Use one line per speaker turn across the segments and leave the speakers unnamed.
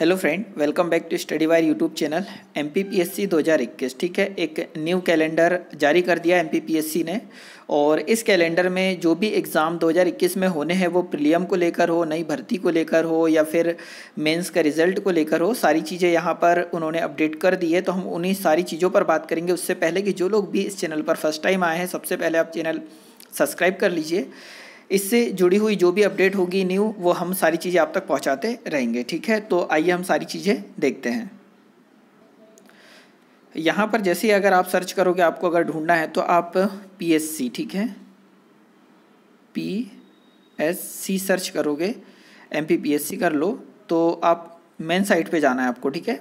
hello friend welcome back to study wire YouTube channel M P P S C दो हज़ार इक्कीस ठीक है एक न्यू कैलेंडर जारी कर दिया M P P S C ने और इस कैलेंडर में जो भी एग्ज़ाम दो हज़ार इक्कीस में होने हैं वो प्रिलियम को लेकर हो नई भर्ती को लेकर हो या फिर मेंस का रिजल्ट को लेकर हो सारी चीज़ें यहाँ पर उन्होंने अपडेट कर दी है तो हम उन्हीं सारी चीज़ों पर बात करेंगे उससे पहले कि जो लोग भी इस चैनल पर फर्स्ट टाइम आए हैं सबसे पहले आप चैनल सब्सक्राइब कर लीजिए इससे जुड़ी हुई जो भी अपडेट होगी न्यू वो हम सारी चीज़ें आप तक पहुँचाते रहेंगे ठीक है तो आइए हम सारी चीज़ें देखते हैं यहाँ पर जैसे ही अगर आप सर्च करोगे आपको अगर ढूंढना है तो आप पी एस सी ठीक है पी एस सी सर्च करोगे M P P S C कर लो तो आप मेन साइट पे जाना है आपको ठीक है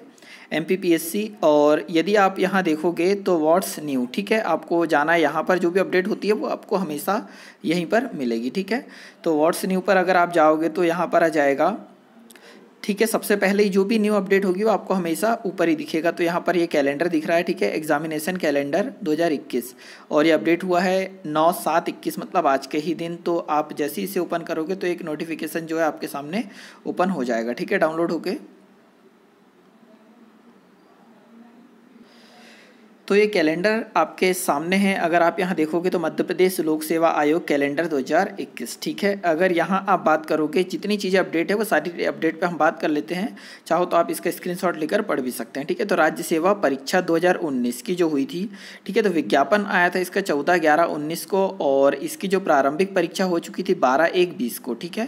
एम और यदि आप यहाँ देखोगे तो व्हाट्स न्यू ठीक है आपको जाना है यहाँ पर जो भी अपडेट होती है वो आपको हमेशा यहीं पर मिलेगी ठीक है तो व्हाट्स न्यू पर अगर आप जाओगे तो यहाँ पर आ जाएगा ठीक है सबसे पहले जो भी न्यू अपडेट होगी वो आपको हमेशा ऊपर ही दिखेगा तो यहाँ पर ये कैलेंडर दिख रहा है ठीक है एग्जामिनेशन कैलेंडर 2021 और ये अपडेट हुआ है नौ सात इक्कीस मतलब आज के ही दिन तो आप जैसे ही इसे ओपन करोगे तो एक नोटिफिकेशन जो है आपके सामने ओपन हो जाएगा ठीक है डाउनलोड होके तो ये कैलेंडर आपके सामने है अगर आप यहाँ देखोगे तो मध्य प्रदेश लोक सेवा आयोग कैलेंडर 2021 ठीक है अगर यहाँ आप बात करोगे जितनी चीज़ें अपडेट है वो सारी अपडेट पे हम बात कर लेते हैं चाहो तो आप इसका स्क्रीनशॉट लेकर पढ़ भी सकते हैं ठीक है तो राज्य सेवा परीक्षा 2019 की जो हुई थी ठीक है तो विज्ञापन आया था इसका चौदह ग्यारह उन्नीस को और इसकी जो प्रारंभिक परीक्षा हो चुकी थी बारह एक बीस को ठीक है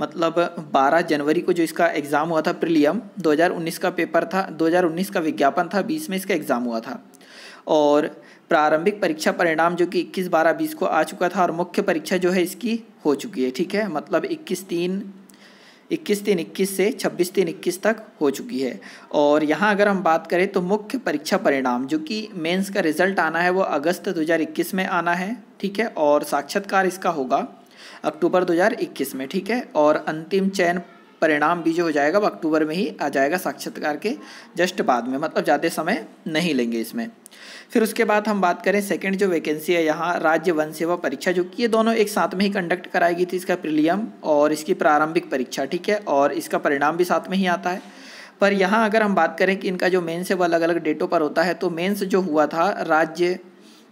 मतलब 12 जनवरी को जो इसका एग्ज़ाम हुआ था प्रिलियम 2019 का पेपर था 2019 का विज्ञापन था 20 में इसका एग्ज़ाम हुआ था और प्रारंभिक परीक्षा परिणाम जो कि इक्कीस बारह बीस को आ चुका था और मुख्य परीक्षा जो है इसकी हो चुकी है ठीक है मतलब इक्कीस तीन इक्कीस तीन इक्कीस से छब्बीस तीन इक्कीस तक हो चुकी है और यहाँ अगर हम बात करें तो मुख्य परीक्षा परिणाम जो कि मेंस का रिजल्ट आना है वो अगस्त 2021 में आना है ठीक है और साक्षात्कार इसका होगा अक्टूबर 2021 में ठीक है और अंतिम चयन परिणाम भी जो हो जाएगा वो अक्टूबर में ही आ जाएगा साक्षात्कार के जस्ट बाद में मतलब ज़्यादा समय नहीं लेंगे इसमें फिर उसके बाद हम बात करें सेकंड जो वैकेंसी है यहाँ राज्य वन सेवा परीक्षा जो कि ये दोनों एक साथ में ही कंडक्ट कराई गई थी इसका प्रिलियम और इसकी प्रारंभिक परीक्षा ठीक है और इसका परिणाम भी साथ में ही आता है पर यहाँ अगर हम बात करें कि इनका जो मेन्स है वो अलग अलग डेटों पर होता है तो मेन्स जो हुआ था राज्य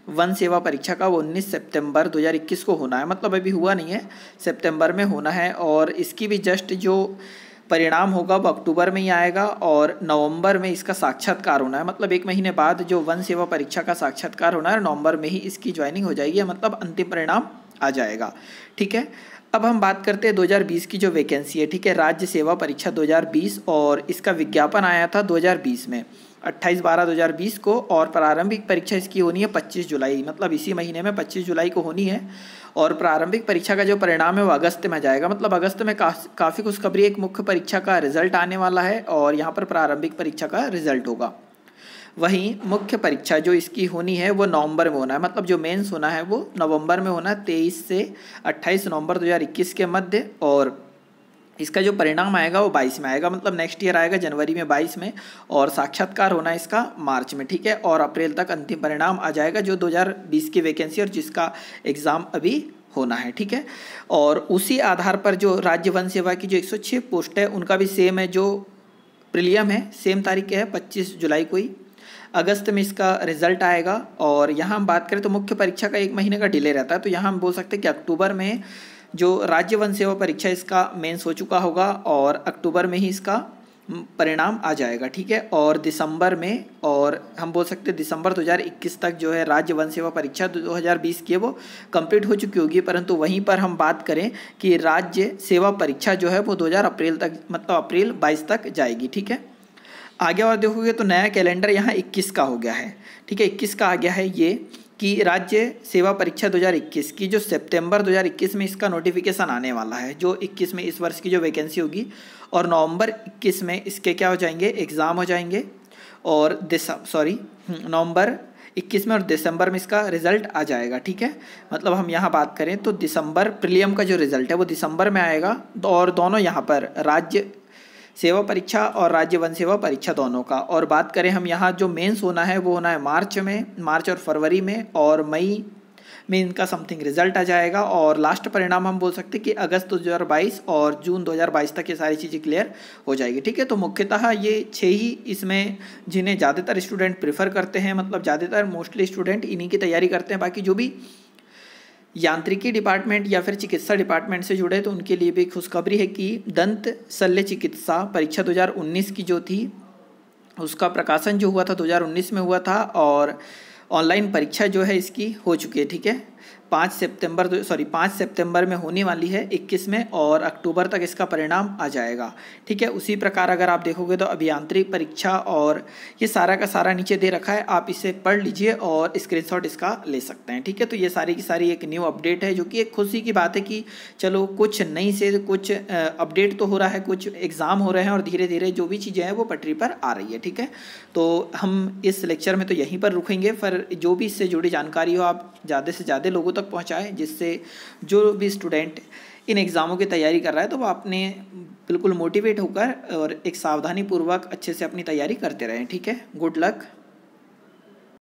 वन सेवा परीक्षा का वो उन्नीस सितंबर 2021 को होना है मतलब अभी हुआ नहीं है सितंबर में होना है और इसकी भी जस्ट जो परिणाम होगा वो अक्टूबर में ही आएगा और नवंबर में इसका साक्षात्कार होना है मतलब एक महीने बाद जो वन सेवा परीक्षा का साक्षात्कार होना है नवंबर में ही इसकी ज्वाइनिंग हो जाएगी मतलब अंतिम परिणाम आ जाएगा ठीक है अब हम बात करते हैं 2020 की जो वैकेंसी है ठीक है राज्य सेवा परीक्षा 2020 और इसका विज्ञापन आया था 2020 में 28 बारह 2020 को और प्रारंभिक परीक्षा इसकी होनी है 25 जुलाई मतलब इसी महीने में 25 जुलाई को होनी है और प्रारंभिक परीक्षा का जो परिणाम है वो अगस्त में जाएगा मतलब अगस्त में का, काफ़ी खुशखबरी एक मुख्य परीक्षा का रिजल्ट आने वाला है और यहाँ पर प्रारंभिक परीक्षा का रिजल्ट होगा वहीं मुख्य परीक्षा जो इसकी होनी है वो नवंबर में होना है मतलब जो मेंस होना है वो नवंबर में होना है तेईस से अट्ठाईस नवंबर 2021 के मध्य और इसका जो परिणाम आएगा वो बाईस में आएगा मतलब नेक्स्ट ईयर आएगा जनवरी में बाईस में और साक्षात्कार होना इसका मार्च में ठीक है और अप्रैल तक अंतिम परिणाम आ जाएगा जो 2020 की वैकेंसी और जिसका एग्ज़ाम अभी होना है ठीक है और उसी आधार पर जो राज्य वन सेवा की जो 106 पोस्ट है उनका भी सेम है जो प्रीलियम है सेम तारीख है 25 जुलाई को ही अगस्त में इसका रिजल्ट आएगा और यहाँ हम बात करें तो मुख्य परीक्षा का एक महीने का डिले रहता है तो यहाँ हम बोल सकते हैं कि अक्टूबर में जो राज्य वन सेवा परीक्षा इसका मेंस हो चुका होगा और अक्टूबर में ही इसका परिणाम आ जाएगा ठीक है और दिसंबर में और हम बोल सकते हैं दिसंबर 2021 तक जो है राज्य वन सेवा परीक्षा 2020 की है वो कंप्लीट हो चुकी होगी परंतु वहीं पर हम बात करें कि राज्य सेवा परीक्षा जो है वो 2000 अप्रैल तक मतलब अप्रैल 22 तक जाएगी ठीक है आगे और देखोगे तो नया कैलेंडर यहाँ इक्कीस का हो गया है ठीक है इक्कीस का आ गया है ये कि राज्य सेवा परीक्षा 2021 की जो सितंबर 2021 में इसका नोटिफिकेशन आने वाला है जो 21 में इस वर्ष की जो वैकेंसी होगी और नवंबर 21 में इसके क्या हो जाएंगे एग्ज़ाम हो जाएंगे और सॉरी नवंबर 21 में और दिसंबर में इसका रिजल्ट आ जाएगा ठीक है मतलब हम यहाँ बात करें तो दिसंबर प्रीलियम का जो रिजल्ट है वो दिसंबर में आएगा और दोनों यहाँ पर राज्य सेवा परीक्षा और राज्य वन सेवा परीक्षा दोनों का और बात करें हम यहाँ जो मेंस होना है वो होना है मार्च में मार्च और फरवरी में और मई में इनका समथिंग रिजल्ट आ जाएगा और लास्ट परिणाम हम बोल सकते हैं कि अगस्त 2022 और जून 2022 तक ये सारी चीज़ें क्लियर हो जाएगी ठीक है तो मुख्यतः ये छः ही इसमें जिन्हें ज़्यादातर स्टूडेंट प्रेफर करते हैं मतलब ज़्यादातर मोस्टली स्टूडेंट इन्हीं की तैयारी करते हैं बाकी जो भी यांत्रिकी डिपार्टमेंट या फिर चिकित्सा डिपार्टमेंट से जुड़े तो उनके लिए भी खुशखबरी है कि दंत शल्य चिकित्सा परीक्षा 2019 की जो थी उसका प्रकाशन जो हुआ था 2019 में हुआ था और ऑनलाइन परीक्षा जो है इसकी हो चुकी है ठीक है पाँच सितंबर सॉरी पाँच सितंबर में होने वाली है इक्कीस में और अक्टूबर तक इसका परिणाम आ जाएगा ठीक है उसी प्रकार अगर आप देखोगे तो अभियांत्रिक परीक्षा और ये सारा का सारा नीचे दे रखा है आप इसे पढ़ लीजिए और स्क्रीनशॉट इसका ले सकते हैं ठीक है तो ये सारी की सारी एक न्यू अपडेट है जो कि एक खुशी की बात है कि चलो कुछ नई से कुछ अपडेट तो हो रहा है कुछ एग्ज़ाम हो रहे हैं और धीरे धीरे जो भी चीज़ें हैं वो पटरी पर आ रही है ठीक है तो हम इस लेक्चर में तो यहीं पर रुकेंगे पर जो भी इससे जुड़ी जानकारी हो आप ज़्यादा से ज़्यादा लोगों तक तक पहुँचाए जिससे जो भी स्टूडेंट इन एग्ज़ामों की तैयारी कर रहा है तो वो अपने बिल्कुल मोटिवेट होकर और एक सावधानी पूर्वक अच्छे से अपनी तैयारी करते रहें ठीक है गुड लक